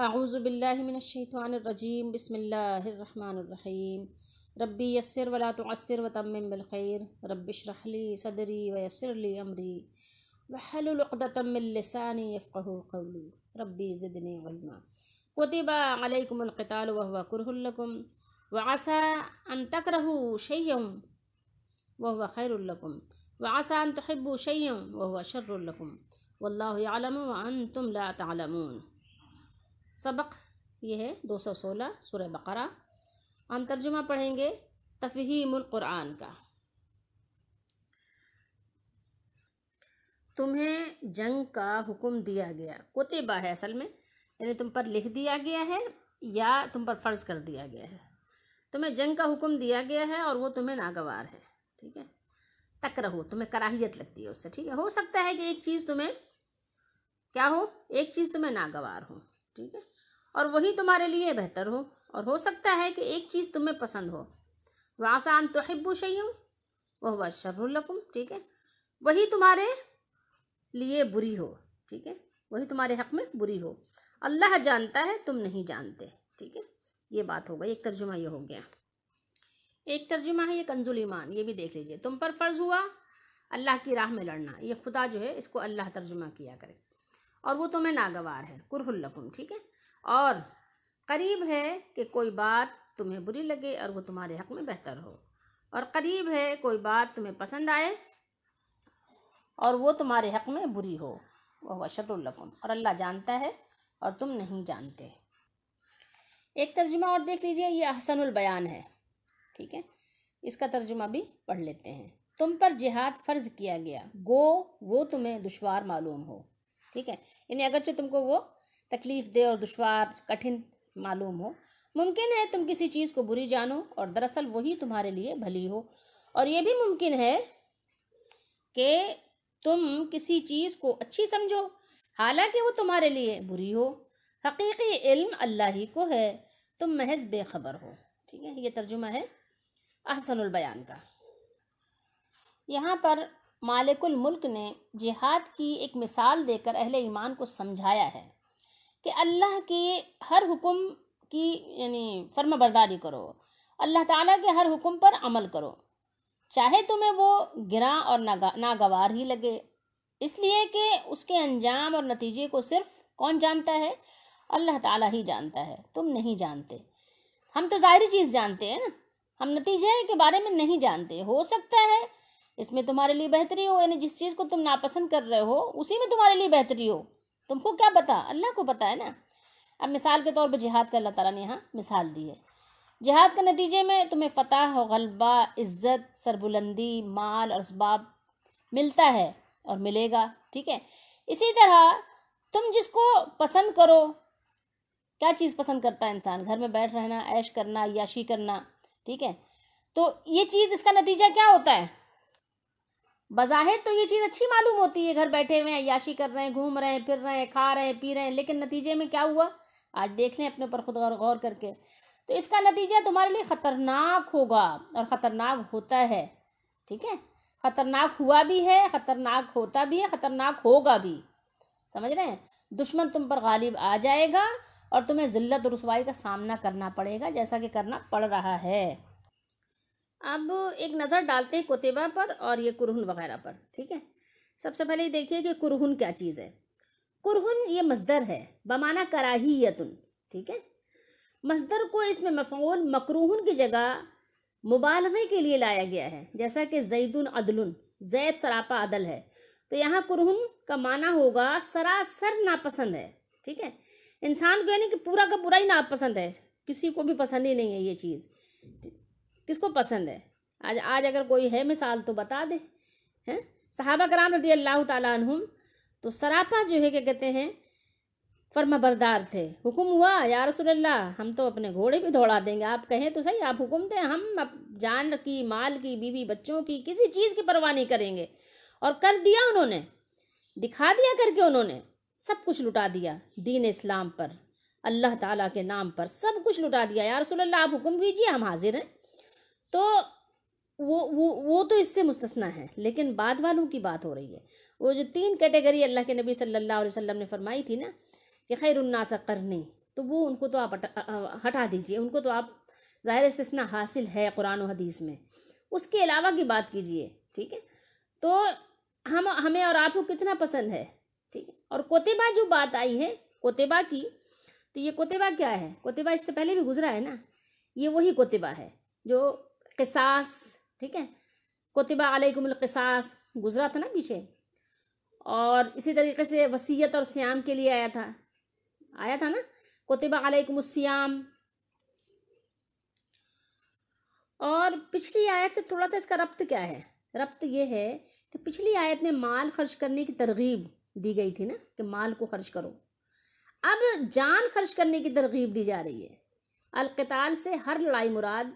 أعوذ بالله من الشيطان الرجيم بسم الله الرحمن الرحيم ربي يسر ولا تعسر وتمم بالخير ربي اشرح لي صدري ويسر لي أمري وحلل عقدة من لساني يفقه قولي ربي زدني علما كتب عليكم القتال وهو كره لكم وعسى أن تكرهوا شيئا وهو خير لكم وعسى أن تحبوا شيئا وهو شر لكم والله يعلم وأنتم لا تعلمون सबक ये है दो सौ सोलह सुर बकरा हम तर्जुमा पढ़ेंगे तफ़हीमक़ुरान का तुम्हें जंग का हुक्म दिया गया कोतबा है असल में यानी तुम पर लिख दिया गया है या तुम पर फ़र्ज़ कर दिया गया है तुम्हें जंग का हुक्म दिया गया है और वो तुम्हें नागवार है ठीक है तक रहो तुम्हें कराहियत लगती है उससे ठीक है हो सकता है कि एक चीज़ तुम्हें क्या हो एक चीज़ तुम्हें नागवार हो ठीक है और वही तुम्हारे लिए बेहतर हो और हो सकता है कि एक चीज़ तुम्हें पसंद हो वहाँ तो हिब्बू तोहब्बू शैम वह वह शर्रकुम ठीक है वही तुम्हारे लिए बुरी हो ठीक है वही तुम्हारे हक़ में बुरी हो अल्लाह जानता है तुम नहीं जानते ठीक है ये बात हो गई एक तर्जुमा ये हो गया एक तर्जुमा है ये कंजुल ईमान ये भी देख लीजिए तुम पर फ़र्ज़ हुआ अल्लाह की राह में लड़ना ये खुदा जो है इसको अल्लाह तर्जुमा किया करे और वो तुम्हें नागवार है कुरहुल्लकुम ठीक है और करीब है कि कोई बात तुम्हें बुरी लगे और वो तुम्हारे हक में बेहतर हो और करीब है कोई बात तुम्हें पसंद आए और वो तुम्हारे हक में बुरी हो वह शरुल्लकुम और अल्लाह जानता है और तुम नहीं जानते एक तर्जुमा और देख लीजिए ये अहसनुल बयान है ठीक है इसका तर्जुमा भी पढ़ लेते हैं तुम पर जिहाद फ़र्ज किया गया गो वो तुम्हें दुशवार मालूम हो ठीक है यानी अगरचे तुमको वो तकलीफ दे और दुशवार कठिन मालूम हो मुमकिन है तुम किसी चीज़ को बुरी जानो और दरअसल वही तुम्हारे लिए भली हो और ये भी मुमकिन है कि तुम किसी चीज़ को अच्छी समझो हालांकि वो तुम्हारे लिए बुरी हो हकीकी इल्म अल्लाह ही को है तुम महज बेखबर हो ठीक है ये तर्जुमा है बयान का यहाँ पर मालिकुल मुल्क ने जिहाद की एक मिसाल देकर अहले ईमान को समझाया है कि अल्लाह के हर हुक्म की यानी फर्मा बरदारी करो अल्लाह ताला के हर हुक्म पर अमल करो चाहे तुम्हें वो गिरा और ना नागवार ही लगे इसलिए कि उसके अंजाम और नतीजे को सिर्फ कौन जानता है अल्लाह ताला ही जानता है तुम नहीं जानते हम तो ज़ाहरी चीज़ जानते हैं ना हम नतीजे के बारे में नहीं जानते हो सकता है इसमें तुम्हारे लिए बेहतरी हो यानी जिस चीज़ को तुम नापसंद कर रहे हो उसी में तुम्हारे लिए बेहतरी हो तुमको क्या पता अल्लाह को पता है ना अब मिसाल के तौर पर जिहाद का अल्लाह ताला ने यहाँ मिसाल दी है जिहाद के नतीजे में तुम्हें फ़तह गलबा इज़्ज़त सरबुलंदी माल और इसबाब मिलता है और मिलेगा ठीक है इसी तरह तुम जिसको पसंद करो क्या चीज़ पसंद करता है इंसान घर में बैठ रहना ऐश करना याशी करना ठीक है तो ये चीज़ इसका नतीजा क्या होता है बज़ाहिर तो ये चीज़ अच्छी मालूम होती है घर बैठे हुए हैं याशी कर रहे हैं घूम रहे हैं फिर रहे हैं खा रहे हैं पी रहे हैं लेकिन नतीजे में क्या हुआ आज देख लें अपने ऊपर खुद गौर करके तो इसका नतीजा तुम्हारे लिए ख़तरनाक होगा और ख़तरनाक होता है ठीक है ख़तरनाक हुआ भी है ख़तरनाक होता भी है ख़तरनाक होगा भी समझ रहे हैं दुश्मन तुम पर गालिब आ जाएगा और तुम्हें ज़िल्लत रसवाई का सामना करना पड़ेगा जैसा कि करना पड़ रहा है अब एक नज़र डालते हैं कोतेबा पर और ये कुरहन वगैरह पर ठीक है सबसे पहले ये देखिए कि कुरहन क्या चीज़ है कुरहन ये मजदर है बमाना कराहीयतन ठीक है मजदर को इसमें मफोल मकरूहन की जगह मुबालगे के लिए लाया गया है जैसा कि जैदुन अदलुन जैद सरापा अदल है तो यहाँ कुरहन का माना होगा सरासर नापसंद है ठीक है इंसान को यानी कि पूरा का पूरा ही नापसंद है किसी को भी पसंद ही नहीं है ये चीज़ किसको पसंद है आज आज अगर कोई है मिसाल तो बता दे हैं सहाबा कराम रदी अल्लाह तुम तो सरापा जो है क्या कहते हैं फर्मा बरदार थे हुक्म हुआ या रसोल्ला हम तो अपने घोड़े भी दौड़ा देंगे आप कहें तो सही आप हुक्म दें हम जान की माल की बीवी बच्चों की किसी चीज़ की परवाह नहीं करेंगे और कर दिया उन्होंने दिखा दिया करके उन्होंने सब कुछ लुटा दिया दीन इस्लाम पर अल्लाह ताला के नाम पर सब कुछ लुटा दिया यार रसोल्ला आप हुक्म कीजिए हम हाजिर हैं तो वो वो वो तो इससे मुस्तना है लेकिन बाद वालों की बात हो रही है वो जो तीन कैटेगरी अल्लाह के नबी सल्लल्लाहु अलैहि वसल्लम ने फरमाई थी ना कि खैर उन्नास करनी तो वो उनको तो आप हटा दीजिए उनको तो आप ज़ाहिर इसना हासिल है कुरान हदीस में उसके अलावा की बात कीजिए ठीक है तो हम हमें और आपको कितना पसंद है ठीक है और कोतबा जो बात आई है कोतबा की तो ये कोतबा क्या है कोतबा इससे पहले भी गुजरा है ना ये वही कोतबा है जो कसास ठीक है कोतबा अलकुमलकसास गुजरा था ना पीछे और इसी तरीके से वसीयत और श्याम के लिए आया था आया था ना कोतबा अलकुमस्याम और पिछली आयत से थोड़ा सा इसका रब्त क्या है रब्त यह है कि पिछली आयत में माल खर्च करने की तरगीब दी गई थी ना कि माल को खर्च करो अब जान खर्च करने की तरगीब दी जा रही है अलकताल से हर लड़ाई मुराद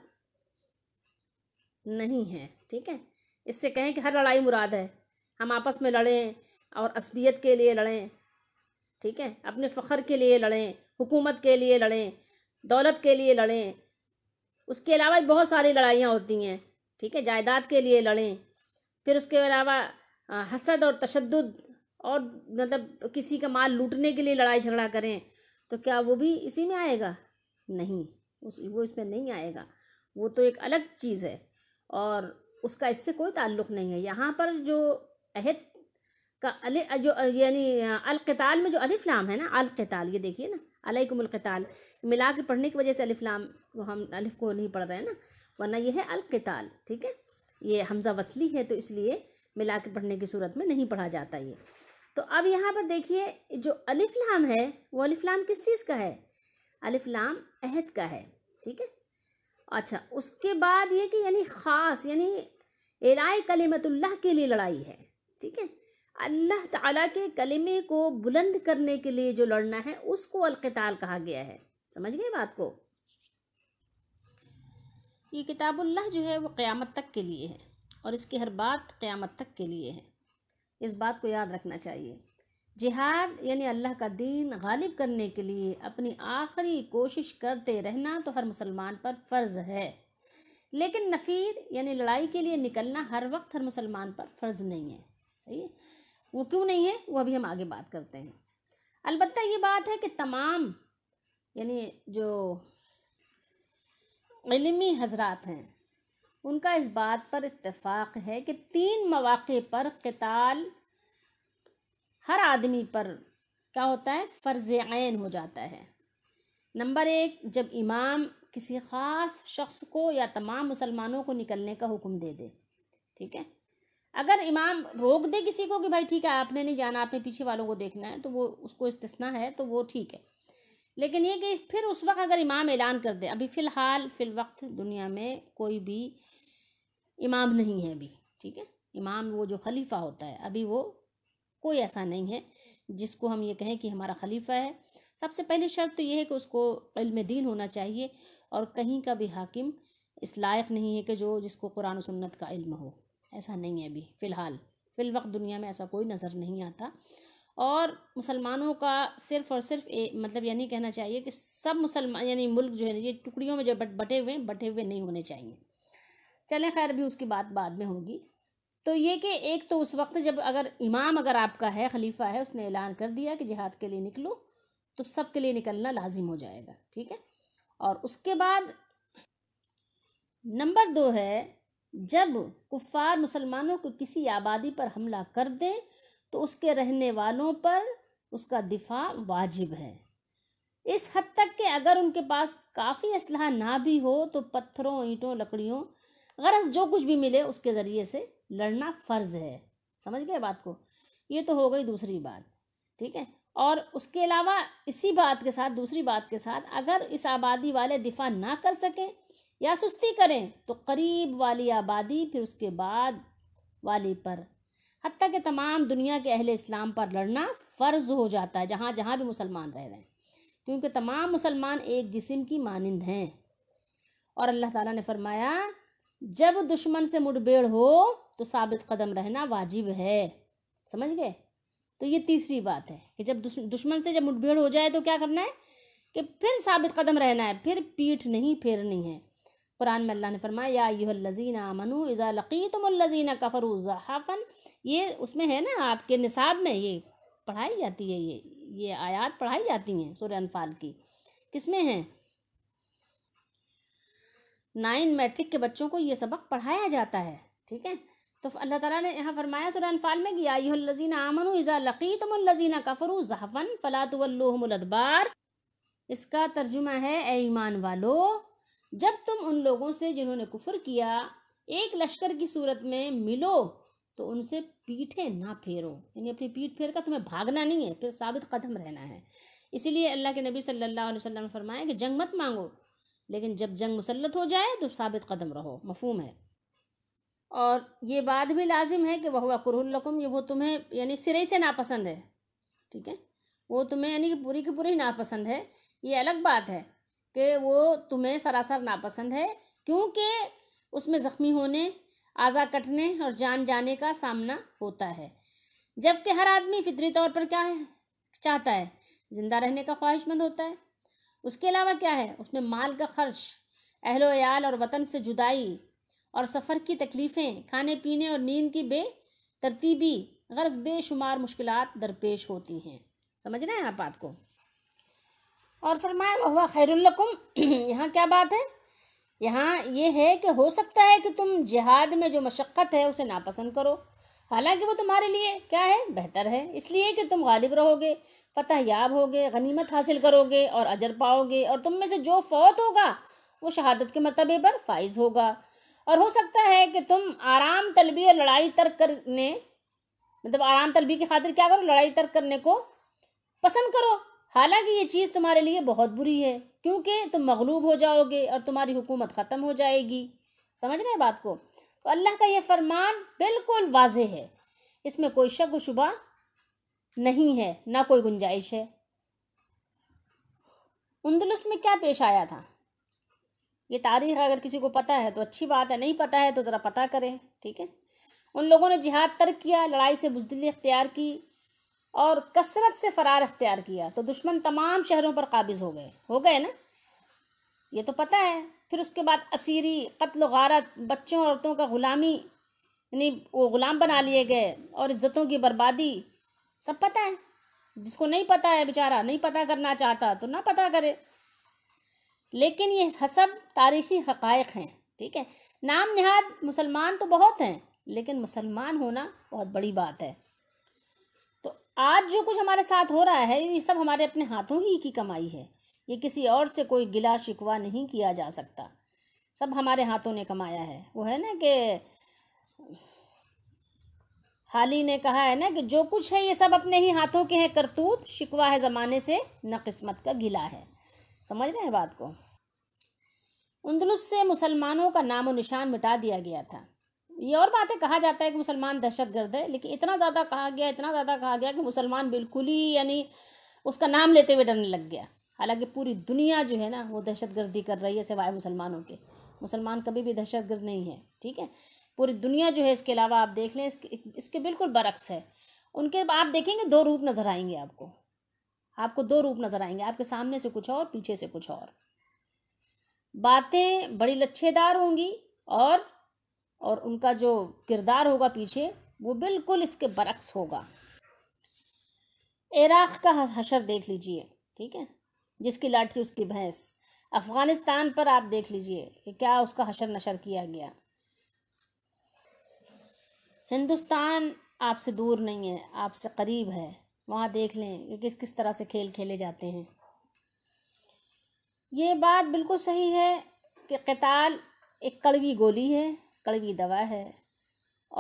नहीं है ठीक है इससे कहें कि हर लड़ाई मुराद है हम आपस में लड़ें और असबियत के लिए लड़ें ठीक है अपने फ़खर के लिए लड़ें हुकूमत के लिए लड़ें दौलत के लिए लड़ें उसके अलावा बहुत सारी लड़ाइयाँ होती हैं ठीक है जायदाद के लिए लड़ें फिर उसके अलावा हसद और तशद और मतलब किसी का माल लूटने के लिए लड़ाई झगड़ा करें तो क्या वो भी इसी में आएगा नहीं उस वो इसमें नहीं आएगा वो तो एक अलग चीज़ है और उसका इससे कोई ताल्लुक़ नहीं है यहाँ पर जो अहद का अल जो यानी अलकताल में जो अलिफ्लाम है ना अलकताल ये देखिए ना अलकमलकताल मिला के पढ़ने की वजह से लाम वो हम अलिफ को नहीं पढ़ रहे हैं ना वरना ये है अलकताल ठीक है ये हमज़ा वसली है तो इसलिए मिला के पढ़ने की सूरत में नहीं पढ़ा जाता ये तो अब यहाँ पर देखिए जो अलिफ्लाम है वो अलिफ्लाम किस चीज़ का है अलिफ्लाम अहद का है ठीक है अच्छा उसके बाद ये कि यानी ख़ास यानी एलाय कलीमतुल्लाह के लिए लड़ाई है ठीक है अल्लाह ताला के कलिमे को बुलंद करने के लिए जो लड़ना है उसको अलकताल कहा गया है समझ गए बात को ये किताबुल्लाह जो है वो क़्यामत तक के लिए है और इसकी हर बात क़्यामत तक के लिए है इस बात को याद रखना चाहिए जिहाद यानी अल्लाह का दीन गालिब करने के लिए अपनी आखिरी कोशिश करते रहना तो हर मुसलमान पर फ़र्ज़ है लेकिन नफ़ीर यानी लड़ाई के लिए निकलना हर वक्त हर मुसलमान पर फ़र्ज़ नहीं है सही है वो क्यों नहीं है वो अभी हम आगे बात करते हैं अलबत् ये बात है कि तमाम यानी जो इलमी हजरात हैं उनका इस बात पर इतफ़ाक़ है कि तीन मौाक़े पर कताल हर आदमी पर क्या होता है फ़र्ज हो जाता है नंबर एक जब इमाम किसी ख़ास शख्स को या तमाम मुसलमानों को निकलने का हुक्म दे दे ठीक है अगर इमाम रोक दे किसी को कि भाई ठीक है आपने नहीं जाना आपने पीछे वालों को देखना है तो वो उसको इस्तना है तो वो ठीक है लेकिन ये कि फिर उस वक्त अगर इमाम ऐलान कर दे अभी फ़िलहाल फ़िल वक्त दुनिया में कोई भी इमाम नहीं है अभी ठीक है इमाम वो जो खलीफा होता है अभी वो कोई ऐसा नहीं है जिसको हम ये कहें कि हमारा खलीफा है सबसे पहली शर्त तो यह है कि उसको इल्म दीन होना चाहिए और कहीं का भी हाकिम इस लायक नहीं है कि जो जिसको कुरान सुन्नत का इल्म हो ऐसा नहीं है अभी फ़िलहाल फ़िल वक्त दुनिया में ऐसा कोई नज़र नहीं आता और मुसलमानों का सिर्फ और सिर्फ ए, मतलब यानी कहना चाहिए कि सब मुसलमान यानी मुल्क जो है ये टुकड़ियों में जो बट बटे हुए बटे हुए नहीं होने चाहिए चलें खैर भी उसकी बात बाद में होगी तो ये कि एक तो उस वक्त जब अगर इमाम अगर आपका है खलीफा है उसने ऐलान कर दिया कि जिहाद के लिए निकलो तो सब के लिए निकलना लाजिम हो जाएगा ठीक है और उसके बाद नंबर दो है जब कुफ़ार मुसलमानों को किसी आबादी पर हमला कर दें तो उसके रहने वालों पर उसका दिफा वाजिब है इस हद तक कि अगर उनके पास काफ़ी असलाह ना भी हो तो पत्थरों ईंटों लकड़ियों गरज जो कुछ भी मिले उसके ज़रिए से लड़ना फ़र्ज़ है समझ गए बात को ये तो हो गई दूसरी बात ठीक है और उसके अलावा इसी बात के साथ दूसरी बात के साथ अगर इस आबादी वाले दिफा ना कर सकें या सुस्ती करें तो करीब वाली आबादी फिर उसके बाद वाली पर हती कि तमाम दुनिया के अहले इस्लाम पर लड़ना फ़र्ज़ हो जाता है जहाँ जहाँ भी मुसलमान रह रहे हैं क्योंकि तमाम मुसलमान एक जिसम की मानंद हैं और अल्लाह ताला ने फरमाया जब दुश्मन से मुठभेड़ हो तो साबित कदम रहना वाजिब है समझ गए तो ये तीसरी बात है कि जब दुश्मन से जब मुठभेड़ हो जाए तो क्या करना है कि फिर साबित कदम रहना है फिर पीठ नहीं फेरनी है कुरान में अल्लाह ने फरमाया याजीना मनु इज़ा लकी तुमजीना कफरू जहाफ़न ये उसमें है ना आपके निसाब में ये पढ़ाई जाती है ये ये आयात पढ़ाई जाती हैं सूर्य अनफाल की किसमें है नाइन मैट्रिक के बच्चों को ये सबक पढ़ाया जाता है ठीक है तो अल्लाह ताला ने यहाँ फरमाया सुरान फाल में कि आईहलजीन आमन इज़ा लकी लजीना कफ़रू जहाफ़न फ़लातवल्लुहमदबार इसका तर्जुमा है ए ईमान वालो जब तुम उन लोगों से जिन्होंने कुफर किया एक लश्कर की सूरत में मिलो तो उनसे पीठे ना फेरो यानी अपनी पीठ फेर कर तुम्हें भागना नहीं है फिर साबित कदम रहना है इसीलिए अल्लाह के नबी सल्लल्लाहु अलैहि वसल्लम ने फरमाया कि जंग मत मांगो लेकिन जब जंग मुसलत हो जाए तो साबित कदम रहो मफहम है और ये बात भी लाजिम है कि वह हुआ कुरहुल्लकुम ये वो तुम्हें यानी सिरे से नापसंद है ठीक है वो तुम्हें यानी कि पूरी की पूरी नापसंद है ये अलग बात है कि वो तुम्हें सरासर नापसंद है क्योंकि उसमें ज़ख्मी होने आज़ा कटने और जान जाने का सामना होता है जबकि हर आदमी फितरी तौर पर क्या है चाहता है ज़िंदा रहने का ख्वाहिशमंद होता है उसके अलावा क्या है उसमें माल का खर्च अहलोयाल और वतन से जुदाई और सफ़र की तकलीफ़ें खाने पीने और नींद की तरतीबी गर्ज बेशुमार मुश्किल दरपेश होती हैं समझ रहे हैं आप बात को और फरमाए वह खैरकुम यहाँ क्या बात है यहाँ ये है कि हो सकता है कि तुम जिहाद में जो मशक्क़त है उसे नापसंद करो हालांकि वो तुम्हारे लिए क्या है बेहतर है इसलिए कि तुम गालिब रहोगे फतह याब होगे गनीमत हासिल करोगे और अजर पाओगे और तुम में से जो फौत होगा वो शहादत के मरतबे पर फाइज होगा और हो सकता है कि तुम आराम तलबी और लड़ाई तर्क करने मतलब आराम तलबी की खातिर क्या करो लड़ाई तर्क करने को पसंद करो हालांकि ये चीज़ तुम्हारे लिए बहुत बुरी है क्योंकि तुम मगलूब हो जाओगे और तुम्हारी हुकूमत ख़त्म हो जाएगी समझ रहे हैं बात को तो अल्लाह का ये फरमान बिल्कुल वाज है इसमें कोई शक व शुबा नहीं है ना कोई गुंजाइश है उन्दलस में क्या पेश आया था ये तारीख अगर किसी को पता है तो अच्छी बात है नहीं पता है तो ज़रा पता करें ठीक है उन लोगों ने जिहाद तर्क किया लड़ाई से बुजदली अख्तियार की और कसरत से फ़रार अख्तियार किया तो दुश्मन तमाम शहरों पर काबिज़ हो गए हो गए ना ये तो पता है फिर उसके बाद असीरी कत्ल गारत बच्चों औरतों का ग़ुलामी यानी वो ग़ुलाम बना लिए गए और इज़्ज़तों की बर्बादी सब पता है जिसको नहीं पता है बेचारा नहीं पता करना चाहता तो ना पता करे लेकिन ये हसब तारीखी हकायक हैं ठीक है नाम नहाद मुसलमान तो बहुत हैं लेकिन मुसलमान होना बहुत बड़ी बात है तो आज जो कुछ हमारे साथ हो रहा है ये सब हमारे अपने हाथों ही की कमाई है ये किसी और से कोई गिला शिकवा नहीं किया जा सकता सब हमारे हाथों ने कमाया है वो है ना कि हाल ही ने कहा है ना कि जो कुछ है ये सब अपने ही हाथों के हैं करतूत शिकवा है ज़माने से न किस्मत का गिला है समझ रहे हैं बात को उन्दलुस से मुसलमानों का नामो निशान मिटा दिया गया था ये और बातें कहा जाता है कि मुसलमान दहशत गर्द है लेकिन इतना ज़्यादा कहा गया इतना ज़्यादा कहा गया कि मुसलमान बिल्कुल ही यानी उसका नाम लेते हुए डरने लग गया हालांकि पूरी दुनिया जो है ना वो दहशत गर्दी कर रही है सिवाय मुसलमानों के मुसलमान कभी भी दहशत गर्द नहीं है ठीक है पूरी दुनिया जो है इसके अलावा आप देख लें इसके इसके बिल्कुल बरक्स है उनके आप देखेंगे दो रूप नज़र आएंगे आपको आपको दो रूप नज़र आएंगे आपके सामने से कुछ और पीछे से कुछ और बातें बड़ी लच्छेदार होंगी और और उनका जो किरदार होगा पीछे वो बिल्कुल इसके बरक्स होगा इराक़ का हशर देख लीजिए ठीक है जिसकी लाठी उसकी भैंस अफ़गानिस्तान पर आप देख लीजिए कि क्या उसका हशर नशर किया गया हिंदुस्तान आपसे दूर नहीं है आपसे करीब है वहाँ देख लें कि किस किस तरह से खेल खेले जाते हैं ये बात बिल्कुल सही है कि कताल एक कड़वी गोली है कड़वी दवा है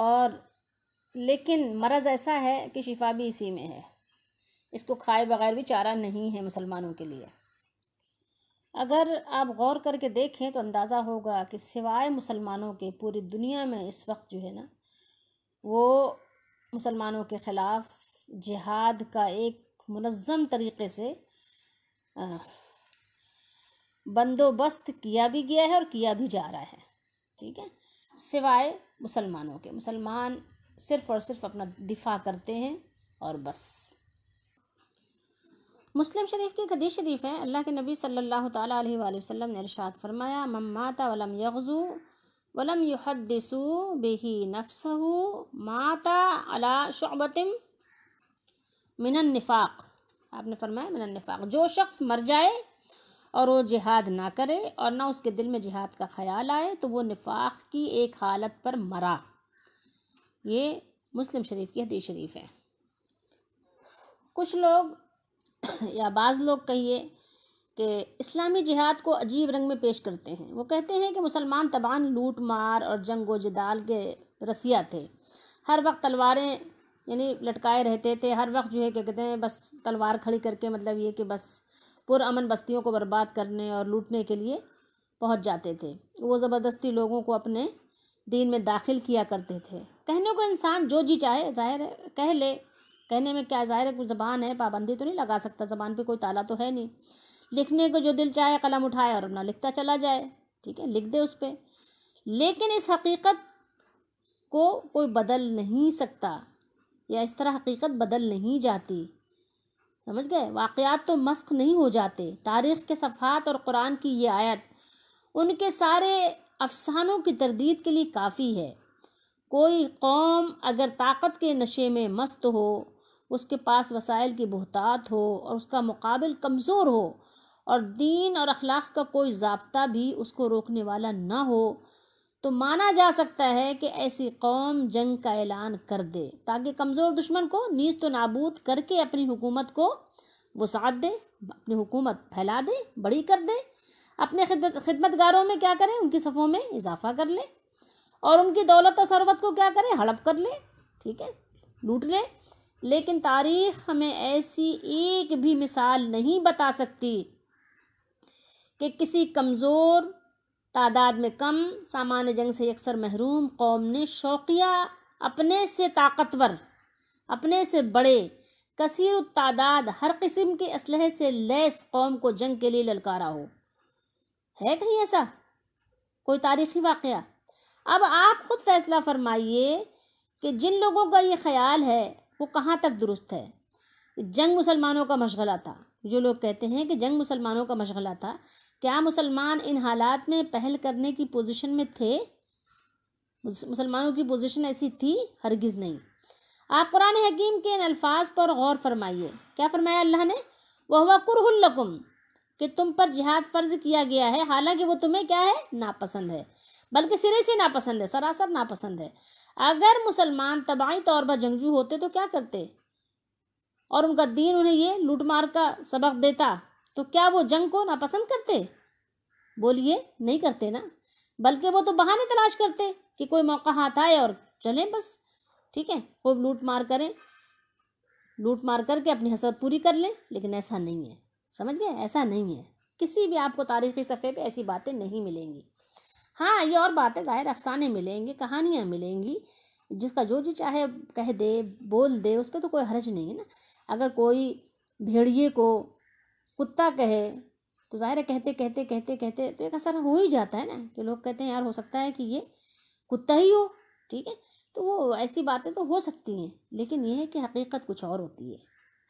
और लेकिन मरज़ ऐसा है कि शिफा भी इसी में है इसको खाए बगैर भी चारा नहीं है मुसलमानों के लिए अगर आप गौर करके देखें तो अंदाज़ा होगा कि सिवाय मुसलमानों के पूरी दुनिया में इस वक्त जो है ना वो मुसलमानों के ख़िलाफ़ जिहाद का एक मनज़म तरीक़े से बंदोबस्त किया भी गया है और किया भी जा रहा है ठीक है सिवाय मुसलमानों के मुसलमान सिर्फ़ और सिर्फ अपना दिफा करते हैं और बस मुस्लिम शरीफ की हदीस शरीफ है अल्लाह के नबी सल्लल्लाहु अलैहि वसल्लम ने इरशाद फरमाया ममाता वलम यगज़ू वलम युहदसू बेही नफ्सहू माता अला शबतम मिनन निफाक आपने फरमाया मिनन निफाक जो शख्स मर जाए और वो जिहाद ना करे और ना उसके दिल में जिहाद का ख्याल आए तो वो निफाक की एक हालत पर मरा ये मुस्लिम शरीफ की हदीस शरीफ है कुछ लोग या बाज़ लोग कहिए कि इस्लामी जिहाद को अजीब रंग में पेश करते हैं वो कहते हैं कि मुसलमान तबान लूट मार और जंग व जदाल के रसिया थे हर वक्त तलवारें यानी लटकाए रहते थे हर वक्त जो है क्या कहते हैं बस तलवार खड़ी करके मतलब ये कि बस पुरअमन बस्तियों को बर्बाद करने और लूटने के लिए पहुंच जाते थे वो ज़बरदस्ती लोगों को अपने दीन में दाखिल किया करते थे कहने को इंसान जो जी चाहे जाहिर कह ले कहने में क्या जाहिर है कोई ज़बान है पाबंदी तो नहीं लगा सकता ज़बान पे कोई ताला तो है नहीं लिखने को जो दिल चाहे कलम उठाए और अपना लिखता चला जाए ठीक है लिख दे उस पर लेकिन इस हकीकत को कोई बदल नहीं सकता या इस तरह हकीकत बदल नहीं जाती समझ गए वाक़ात तो मस्क नहीं हो जाते तारीख़ के सफ़ात और कुरान की ये आयत उनके सारे अफसानों की तरदीद के लिए काफ़ी है कोई कौम अगर ताकत के नशे में मस्त हो उसके पास वसाइल की बहतात हो और उसका मुकाबल कमज़ोर हो और दीन और अखलाक का कोई जबता भी उसको रोकने वाला ना हो तो माना जा सकता है कि ऐसी कौम जंग का ऐलान कर दे ताकि कमज़ोर दुश्मन को नीज तो नाबूद करके अपनी हुकूमत को वसात दे अपनी हुकूमत फैला दे बड़ी कर दे अपने खिदमतगारों में क्या करें उनकी सफ़ों में इजाफा कर ले और उनकी दौलत और शरबत को क्या करें हड़प कर ले ठीक है लूट ले लेकिन तारीख हमें ऐसी एक भी मिसाल नहीं बता सकती कि किसी कमज़ोर तादाद में कम सामान्य जंग से अक्सर महरूम कौम ने शौकिया अपने से ताकतवर अपने से बड़े कसीर तादाद हर किस्म के असलहे से लैस कौम को जंग के लिए ललकारा हो है कहीं ऐसा कोई तारीखी वाक़ अब आप ख़ुद फैसला फरमाइए कि जिन लोगों का ये ख्याल है वो कहाँ तक दुरुस्त है जंग मुसलमानों का मशगला था जो लोग कहते हैं कि जंग मुसलमानों का मशगला था क्या मुसलमान इन हालात में पहल करने की पोजीशन में थे मुसलमानों की पोजीशन ऐसी थी हरगिज़ नहीं आप कुरान हकीम के इन अल्फाज पर गौर फरमाइए क्या फरमाया अल्लाह ने वह हुआ कुरहलकुम कि तुम पर जिहाद फ़र्ज किया गया है हालांकि वो तुम्हें क्या है नापसंद है बल्कि सिरे से नापसंद है सरासर नापसंद है अगर मुसलमान तबाही तौर पर जंगजू होते तो क्या करते और उनका दीन उन्हें ये लूटमार का सबक देता तो क्या वो जंग को नापसंद करते बोलिए नहीं करते ना बल्कि वो तो बहाने तलाश करते कि कोई मौका हाथ आए और चलें बस ठीक है खूब लूट मार करें लूट मार करके अपनी हसरत पूरी कर लें लेकिन ऐसा नहीं है समझ गए ऐसा नहीं है किसी भी आपको तारीखी सफ़े पे ऐसी बातें नहीं मिलेंगी हाँ ये और बातें ज़ाहिर अफसाने मिलेंगे कहानियाँ मिलेंगी जिसका जो जी चाहे कह दे बोल दे उस पर तो कोई हर्ज नहीं है ना अगर कोई भेड़िए को कुत्ता कहे तो ज़ाहिर है कहते कहते कहते कहते तो एक असर हो ही जाता है ना कि लोग कहते हैं यार हो सकता है कि ये कुत्ता ही हो ठीक है तो वो ऐसी बातें तो हो सकती हैं लेकिन यह है कि हकीकत कुछ और होती है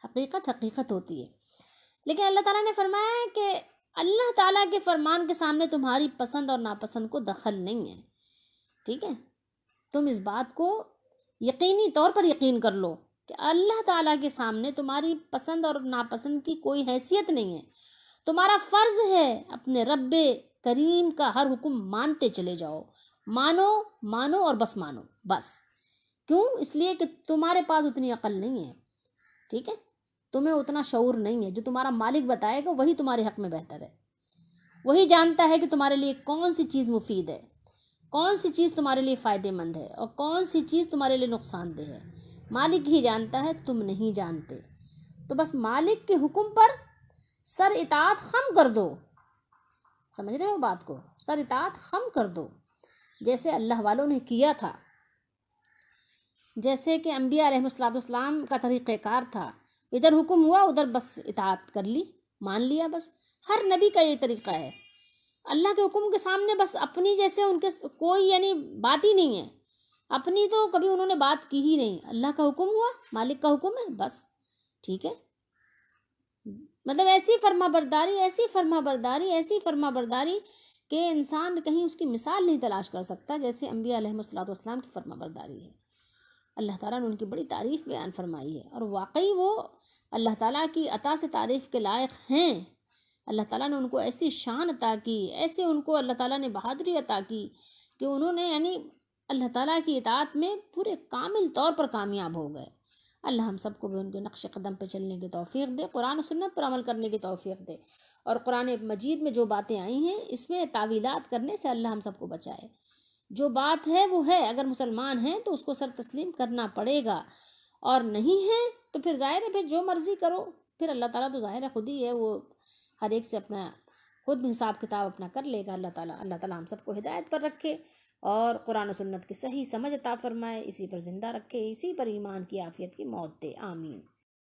हकीकत हकीकत होती है लेकिन अल्लाह ताला ने फरमाया है कि अल्लाह ताला के फरमान के सामने तुम्हारी पसंद और नापसंद को दखल नहीं है ठीक है तुम इस बात को यकीनी तौर पर यकीन कर लो कि अल्लाह ताला के सामने तुम्हारी पसंद और नापसंद की कोई हैसियत नहीं है तुम्हारा फ़र्ज़ है अपने रब करीम का हर हुक्म मानते चले जाओ मानो मानो और बस मानो बस क्यों इसलिए कि तुम्हारे पास उतनी अकल नहीं है ठीक है तुम्हें उतना शौर नहीं है जो तुम्हारा मालिक बताएगा वही तुम्हारे हक़ में बेहतर है वही जानता है कि तुम्हारे लिए कौन सी चीज़ मुफीद है कौन सी चीज़ तुम्हारे लिए फ़ायदेमंद है और कौन सी चीज़ तुम्हारे लिए नुकसानदेह है मालिक ही जानता है तुम नहीं जानते तो बस मालिक के हुक्म पर सर इतात खम कर दो समझ रहे हो बात को सर इतात खम कर दो जैसे अल्लाह वालों ने किया था जैसे कि अम्बिया रहमसलाम का तरीक़ार था इधर हुक्म हुआ उधर बस इतात कर ली मान लिया बस हर नबी का ये तरीक़ा है अल्लाह के हुक्म के सामने बस अपनी जैसे उनके कोई यानी बात ही नहीं है अपनी तो कभी उन्होंने बात की ही नहीं अल्लाह का हुक्म हुआ मालिक का हुक्म है बस ठीक है मतलब ऐसी फर्मा बरदारी ऐसी फर्मा बरदारी ऐसी फर्मा बरदारी के इंसान कहीं उसकी मिसाल नहीं तलाश कर सकता जैसे अम्बिया की फर्मा बरदारी है अल्लाह ताला ने उनकी बड़ी तारीफ़ बयान फरमाई है और वाकई वो अल्लाह ताला की अता से तारीफ़ के लायक हैं अल्लाह ताला ने उनको ऐसी शान अता की ऐसे उनको अल्लाह ताला ने बहादुरी अता की कि उन्होंने यानी अल्लाह ताला की इतात में पूरे कामिल तौर पर कामयाब हो गए अल्लाह हम सबको भी उनके नक्श कदम पर चलने की तोफ़ी दे कुरान सुन्नत पर अमल करने की तोफ़ी दे और कुरान मजीद में जो बातें आई हैं इसमें तावीलात करने से अल्लाह हम सबको बचाए जो बात है वो है अगर मुसलमान हैं तो उसको सर तस्लीम करना पड़ेगा और नहीं है तो फिर ज़ाहिर है फिर जो मर्ज़ी करो फिर अल्लाह ताला तो ज़ाहिर है ख़ुद ही है वो हर एक से अपना खुद हिसाब किताब अपना कर लेगा अल्लाह ताला अल्लाह ताला हम सबको हिदायत पर रखे और कुरान सुन्नत की सही समझ अता फरमाए इसी पर ज़िंदा रखे इसी पर ईमान की आफ़ियत की मौत दे आमीन